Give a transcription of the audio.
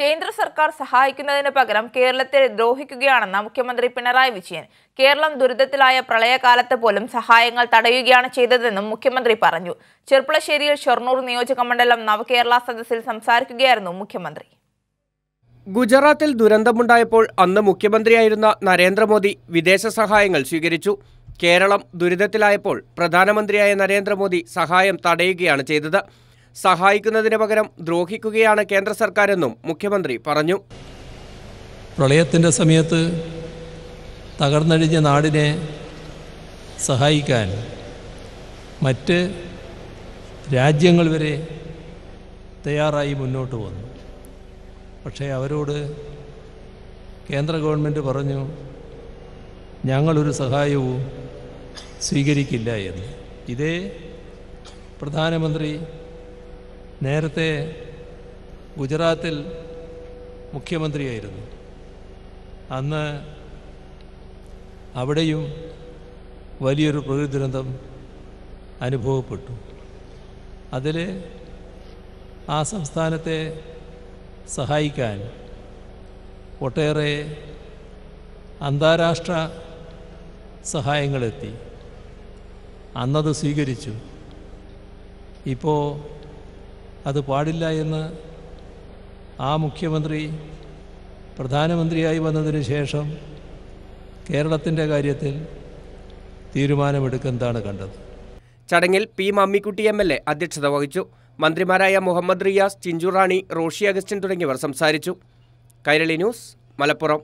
കേന്ദ്ര സർക്കാർ സഹായിക്കുന്നതിന് പകരം കേരളത്തെ ദ്രോഹിക്കുകയാണെന്ന മുഖ്യമന്ത്രി പിണറായി വിജയൻ കേരളം ദുരിതത്തിലായ പ്രളയകാലത്ത് പോലും സഹായങ്ങൾ തടയുകയാണ് ചെയ്തതെന്നും മുഖ്യമന്ത്രി പറഞ്ഞു ചെർപ്പളശ്ശേരിയിൽ ഷൊർണൂർ നിയോജകമണ്ഡലം നവകേരള സദസ്സിൽ സംസാരിക്കുകയായിരുന്നു മുഖ്യമന്ത്രി ഗുജറാത്തിൽ ദുരന്തമുണ്ടായപ്പോൾ അന്ന് മുഖ്യമന്ത്രിയായിരുന്ന നരേന്ദ്രമോദി വിദേശ സഹായങ്ങൾ സ്വീകരിച്ചു കേരളം ദുരിതത്തിലായപ്പോൾ പ്രധാനമന്ത്രിയായ നരേന്ദ്രമോദി സഹായം തടയുകയാണ് ചെയ്തത് സഹായിക്കുന്നതിന് പകരം ദ്രോഹിക്കുകയാണ് കേന്ദ്ര സർക്കാരെന്നും മുഖ്യമന്ത്രി പറഞ്ഞു പ്രളയത്തിൻ്റെ സമയത്ത് തകർന്നഴിഞ്ഞ നാടിനെ സഹായിക്കാൻ മറ്റ് രാജ്യങ്ങൾ വരെ തയ്യാറായി മുന്നോട്ട് വന്നു പക്ഷേ അവരോട് കേന്ദ്ര ഗവൺമെൻറ് പറഞ്ഞു ഞങ്ങളൊരു സഹായവും സ്വീകരിക്കില്ല എന്ന് ഇതേ പ്രധാനമന്ത്രി നേരത്തെ ഗുജറാത്തിൽ മുഖ്യമന്ത്രിയായിരുന്നു അന്ന് അവിടെയും വലിയൊരു പ്രകൃതി ദുരന്തം അനുഭവപ്പെട്ടു അതിൽ ആ സംസ്ഥാനത്തെ സഹായിക്കാൻ ഒട്ടേറെ അന്താരാഷ്ട്ര സഹായങ്ങളെത്തി അന്നത് സ്വീകരിച്ചു ഇപ്പോൾ അത് പാടില്ല എന്ന് ആ മുഖ്യമന്ത്രി പ്രധാനമന്ത്രിയായി വന്നതിന് ശേഷം കേരളത്തിൻ്റെ കാര്യത്തിൽ തീരുമാനമെടുക്കുന്നതാണ് കണ്ടത് ചടങ്ങിൽ P Mammikutty M L A അധ്യക്ഷത വഹിച്ചു മന്ത്രിമാരായ മുഹമ്മദ് റിയാസ് ചിഞ്ചുറാണി റോഷി അഗസ്റ്റിൻ തുടങ്ങിയവർ സംസാരിച്ചു കൈരളി ന്യൂസ് മലപ്പുറം